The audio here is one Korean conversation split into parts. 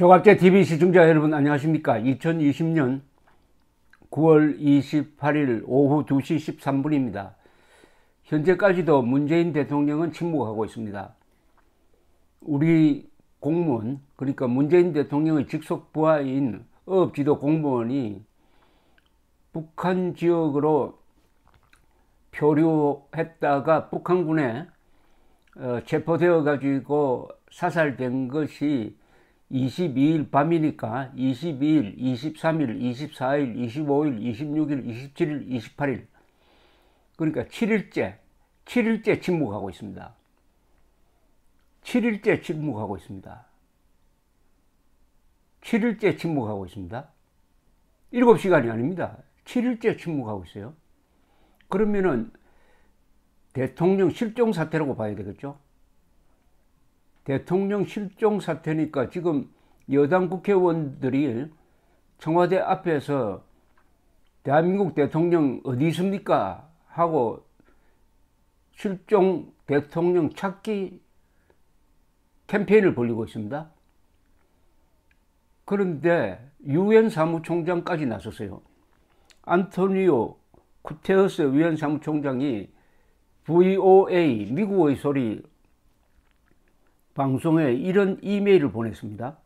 조갑제 TV 시청자 여러분 안녕하십니까 2020년 9월 28일 오후 2시 13분입니다 현재까지도 문재인 대통령은 침묵하고 있습니다 우리 공무원 그러니까 문재인 대통령의 직속 부하인 어업지도 공무원이 북한 지역으로 표류했다가 북한군에 어, 체포되어 가지고 사살된 것이 22일 밤이니까 22일, 23일, 24일, 25일, 26일, 27일, 28일 그러니까 7일째, 7일째 침묵하고 있습니다. 7일째 침묵하고 있습니다. 7일째 침묵하고 있습니다. 7시간이 아닙니다. 7일째 침묵하고 있어요. 그러면은 대통령 실종 사태라고 봐야 되겠죠? 대통령 실종 사태니까 지금 여당 국회의원들이 청와대 앞에서 대한민국 대통령 어디 있습니까? 하고 실종 대통령 찾기 캠페인을 벌리고 있습니다. 그런데 유엔 사무총장까지 나섰어요. 안토니오 쿠테어스 유엔 사무총장이 VOA 미국의 소리 방송에 이런 이메일을 보냈습니다.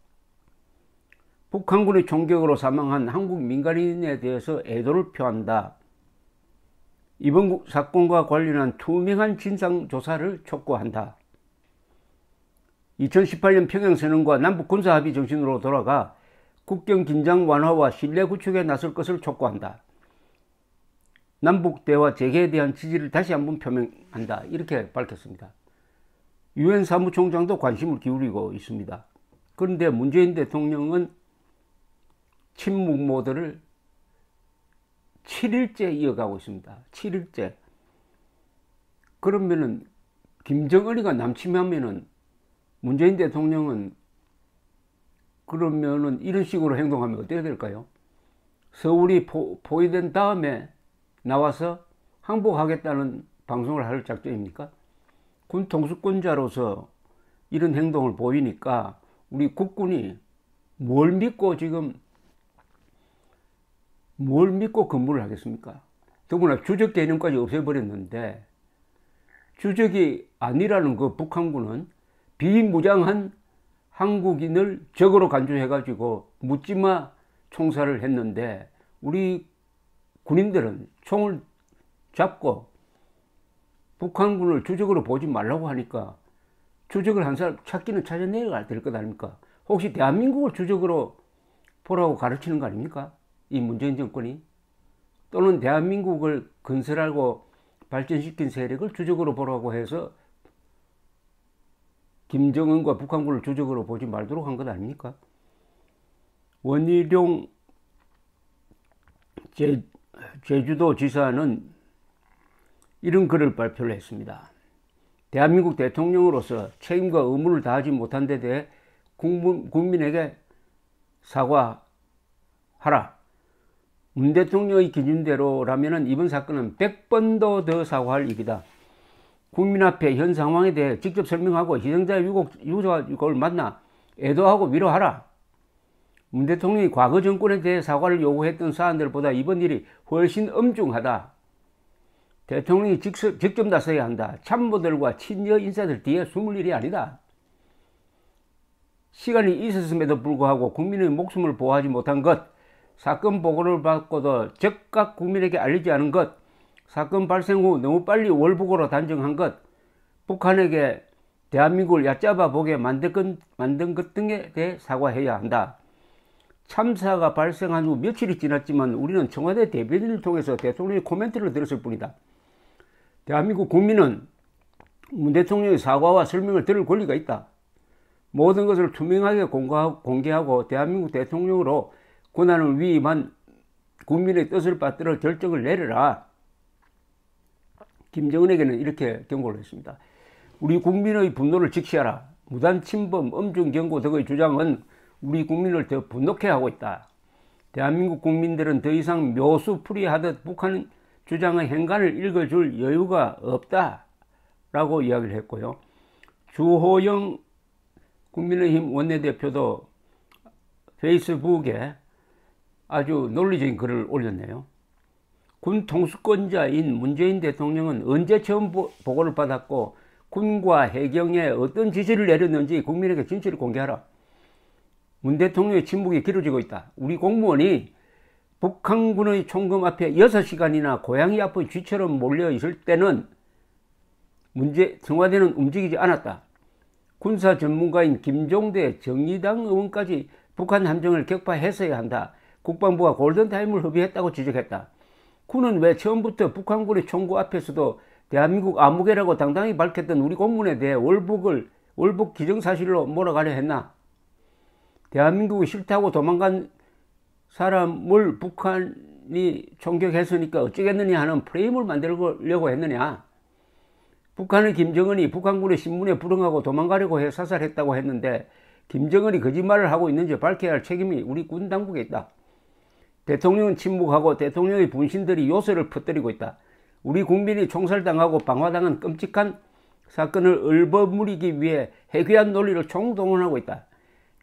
북한군의 총격으로 사망한 한국 민간인에 대해서 애도를 표한다. 이번 사건과 관련한 투명한 진상조사를 촉구한다. 2018년 평양선언과 남북군사합의 정신으로 돌아가 국경 긴장 완화와 신뢰 구축에 나설 것을 촉구한다. 남북 대화 재개에 대한 지지를 다시 한번 표명한다. 이렇게 밝혔습니다. 유엔 사무총장도 관심을 기울이고 있습니다. 그런데 문재인 대통령은 침묵 모드를 7일째 이어가고 있습니다. 7일째. 그러면은 김정은이가 남침하면은 문재인 대통령은 그러면은 이런 식으로 행동하면 어떻게 될까요? 서울이 포, 포위된 다음에 나와서 항복하겠다는 방송을 할 작정입니까? 군 통수권자로서 이런 행동을 보이니까 우리 국군이 뭘 믿고 지금 뭘 믿고 근무를 하겠습니까? 더구나 주적 개념까지 없애버렸는데 주적이 아니라는 그 북한군은 비무장한 한국인을 적으로 간주해가지고 묻지마 총살을 했는데 우리 군인들은 총을 잡고 북한군을 주적으로 보지 말라고 하니까 주적을 한 사람 찾기는 찾아내야 될 것 아닙니까? 혹시 대한민국을 주적으로 보라고 가르치는 거 아닙니까? 이 문재인 정권이 또는 대한민국을 건설하고 발전시킨 세력을 주적으로 보라고 해서 김정은과 북한군을 주적으로 보지 말도록 한 것 아닙니까? 원희룡 제, 주도 지사는 이런 글을 발표를 했습니다. 대한민국 대통령으로서 책임과 의무를 다하지 못한 데 대해 국민, 에게 사과하라. 문 대통령의 기준대로라면 이번 사건은 100번도 더 사과할 일이다. 국민 앞에 현 상황에 대해 직접 설명하고 희생자 유족, 유족을 만나 애도하고 위로하라. 문 대통령이 과거 정권에 대해 사과를 요구했던 사안들보다 이번 일이 훨씬 엄중하다. 대통령이 직접, 직접 나서야 한다. 참모들과 친여 인사들 뒤에 숨을 일이 아니다. 시간이 있었음에도 불구하고 국민의 목숨을 보호하지 못한 것, 사건 보고를 받고도 즉각 국민에게 알리지 않은 것, 사건 발생 후 너무 빨리 월북으로 단정한 것, 북한에게 대한민국을 얕잡아 보게 만든 것, 만든 것 등에 대해 사과해야 한다. 참사가 발생한 후 며칠이 지났지만 우리는 청와대 대변인을 통해서 대통령의 코멘트를 들었을 뿐이다. 대한민국 국민은 문 대통령의 사과와 설명을 들을 권리가 있다. 모든 것을 투명하게 공개하고 대한민국 대통령으로 권한을 위임한 국민의 뜻을 받들어 결정을 내려라. 김정은에게는 이렇게 경고를 했습니다. 우리 국민의 분노를 직시하라. 무단 침범, 엄중 경고 등의 주장은 우리 국민을 더 분노케 하고 있다. 대한민국 국민들은 더 이상 묘수풀이하듯 북한 은 주장의 행간을 읽어줄 여유가 없다라고 이야기를 했고요. 주호영 국민의힘 원내대표도 페이스북에 아주 논리적인 글을 올렸네요. 군 통수권자인 문재인 대통령은 언제 처음 보고를 받았고 군과 해경에 어떤 지시를 내렸는지 국민에게 진실을 공개하라. 문 대통령의 침묵이 길어지고 있다. 우리 공무원이 북한군의 총검 앞에 6시간이나 고양이 앞에 쥐처럼 몰려 있을 때는 문제, 청와대는 움직이지 않았다. 군사 전문가인 김종대 정의당 의원까지 북한 함정을 격파했어야 한다. 국방부가 골든타임을 허비했다고 지적했다. 군은 왜 처음부터 북한군의 총구 앞에서도 대한민국 암흑개라고 당당히 밝혔던 우리 공문에 대해 월북을 월북 기정사실로 몰아가려 했나? 대한민국이 싫다고 도망간 사람을 북한이 총격했으니까 어쩌겠느냐 하는 프레임을 만들려고 했느냐. 북한의 김정은이 북한군의 신문에 불응하고 도망가려고 해 사살했다고 했는데 김정은이 거짓말을 하고 있는지 밝혀야 할 책임이 우리 군 당국에 있다. 대통령은 침묵하고 대통령의 분신들이 요새를 퍼뜨리고 있다. 우리 국민이 총살당하고 방화당한 끔찍한 사건을 얼버무리기 위해 해괴한 논리를 총동원하고 있다.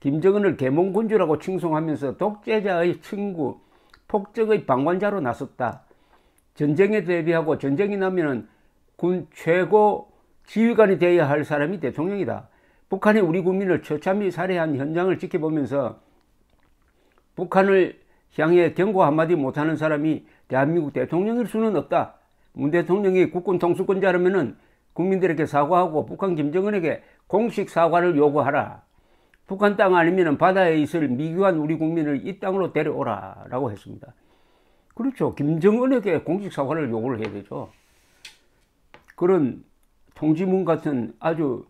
김정은을 개몽군주라고 칭송하면서 독재자의 친구, 폭적의 방관자로 나섰다. 전쟁에 대비하고 전쟁이 나면 군 최고 지휘관이 되어야 할 사람이 대통령이다. 북한이 우리 국민을 처참히 살해한 현장을 지켜보면서 북한을 향해 경고 한마디 못하는 사람이 대한민국 대통령일 수는 없다. 문 대통령이 국군 통수권자라면 국민들에게 사과하고 북한 김정은에게 공식 사과를 요구하라. 북한 땅 아니면 바다에 있을 미교한 우리 국민을 이 땅으로 데려오라 라고 했습니다. 그렇죠. 김정은에게 공식 사과를 요구를 해야 되죠. 그런 통지문 같은 아주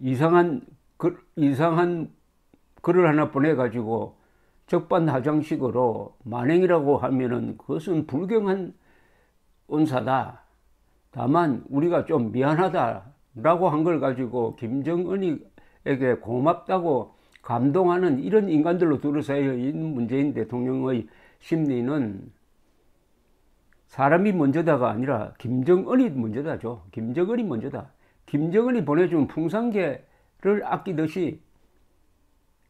이상한 글, 이상한 글을 하나 보내가지고 적반하장식으로 만행이라고 하면은 그것은 불경한 은사다. 다만 우리가 좀 미안하다라고 한 걸 가지고 김정은이 에게 고맙다고 감동하는 이런 인간들로 둘러싸여 있는 문재인 대통령의 심리는 사람이 먼저다가 아니라 김정은이 먼저다죠. 김정은이 먼저다. 김정은이 보내준 풍산개를 아끼듯이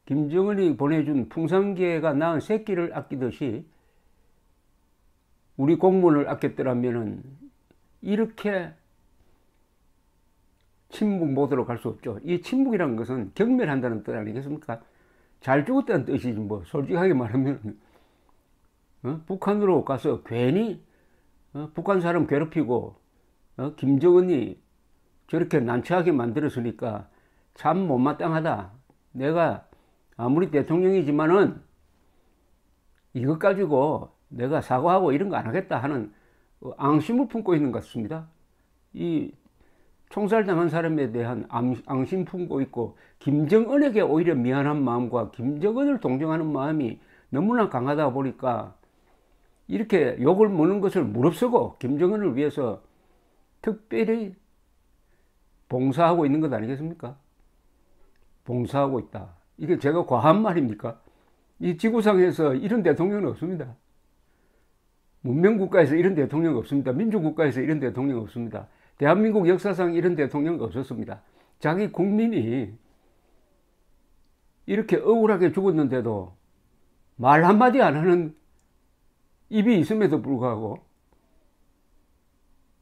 김정은이 보내준 풍산개가 낳은 새끼를 아끼듯이 우리 공무원을 아꼈더라면 이렇게 침묵 모드로 갈 수 없죠. 이 침묵이라는 것은 경멸한다는 뜻 아니겠습니까? 잘 죽었다는 뜻이지 뭐 솔직하게 말하면 어? 북한으로 가서 괜히 어? 북한 사람 괴롭히고 어? 김정은이 저렇게 난처하게 만들었으니까 참 못마땅하다. 내가 아무리 대통령이지만은 이것 가지고 내가 사과하고 이런 거 안 하겠다 하는 앙심을 품고 있는 것 같습니다. 이 총살당한 사람에 대한 앙심 품고 있고 김정은에게 오히려 미안한 마음과 김정은을 동정하는 마음이 너무나 강하다 보니까 이렇게 욕을 먹는 것을 무릅쓰고 김정은을 위해서 특별히 봉사하고 있는 것 아니겠습니까? 봉사하고 있다. 이게 제가 과한 말입니까? 이 지구상에서 이런 대통령은 없습니다. 문명국가에서 이런 대통령 없습니다. 민주국가에서 이런 대통령 없습니다. 대한민국 역사상 이런 대통령 없었습니다. 자기 국민이 이렇게 억울하게 죽었는데도 말 한마디 안 하는 입이 있음에도 불구하고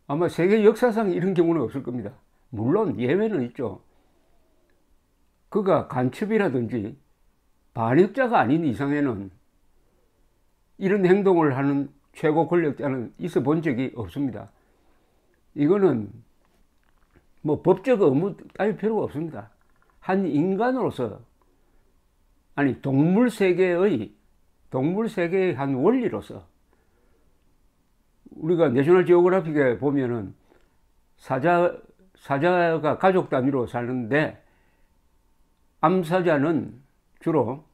아마 세계 역사상 이런 경우는 없을 겁니다. 물론 예외는 있죠. 그가 간첩이라든지 반역자가 아닌 이상에는 이런 행동을 하는 최고 권력자는 있어 본 적이 없습니다. 이거는 뭐 법적 의무 따질 필요가 없습니다. 한 인간으로서 아니 동물 세계의 동물 세계의 한 원리로서 우리가 내셔널 지오그래픽에 보면은 사자 사자가 가족 단위로 사는데 암사자는 주로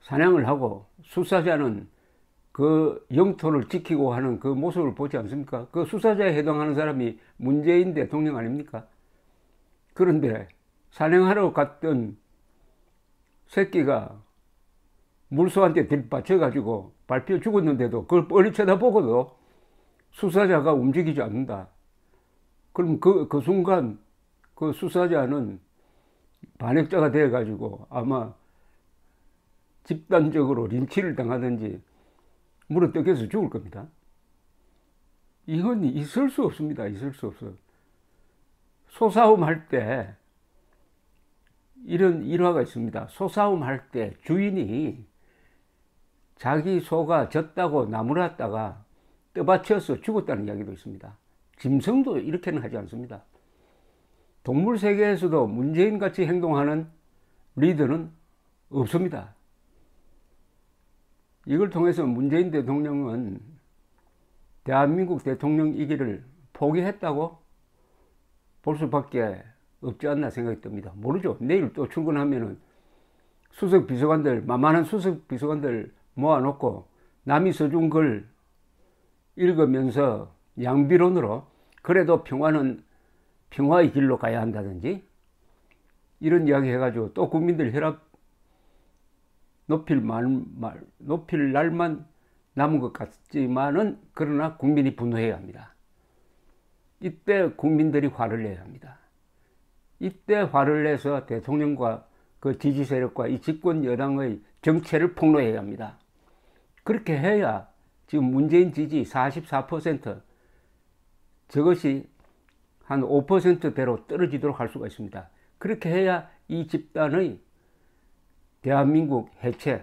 사냥을 하고 수사자는 그 영토를 지키고 하는 그 모습을 보지 않습니까? 그 수사자에 해당하는 사람이 문재인 대통령 아닙니까? 그런데 산행하러 갔던 새끼가 물소한테 들이받쳐가지고 발표 죽었는데도 그걸 뻔히 쳐다보고도 수사자가 움직이지 않는다. 그럼 그, 그 순간 그 수사자는 반역자가 되어가지고 아마 집단적으로 린치를 당하든지 물어 뜯겨서 죽을 겁니다. 이건 있을 수 없습니다. 있을 수 없어. 소싸움 할 때 이런 일화가 있습니다. 소싸움 할 때 주인이 자기 소가 졌다고 나무랐다가 떠받쳐서 죽었다는 이야기도 있습니다. 짐승도 이렇게는 하지 않습니다. 동물 세계에서도 문재인 같이 행동하는 리더는 없습니다. 이걸 통해서 문재인 대통령은 대한민국 대통령이기를 포기했다고 볼 수밖에 없지 않나 생각이 듭니다. 모르죠. 내일 또 출근하면은 수석 비서관들, 만만한 수석 비서관들 모아놓고 남이 써준 글 읽으면서 양비론으로 그래도 평화는 평화의 길로 가야 한다든지 이런 이야기 해가지고 또 국민들 혈압 높일 말, 말, 높일 날만 남은 것 같지만은 그러나 국민이 분노해야 합니다. 이때 국민들이 화를 내야 합니다. 이때 화를 내서 대통령과 그 지지 세력과 이 집권 여당의 정체를 폭로해야 합니다. 그렇게 해야 지금 문재인 지지 44% 저것이 한 5%대로 떨어지도록 할 수가 있습니다. 그렇게 해야 이 집단의 대한민국 해체,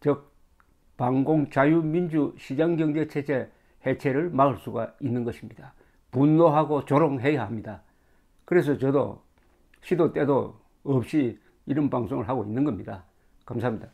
즉 반공 자유민주 시장경제체제 해체를 막을 수가 있는 것입니다. 분노하고 조롱해야 합니다. 그래서 저도 시도 때도 없이 이런 방송을 하고 있는 겁니다. 감사합니다.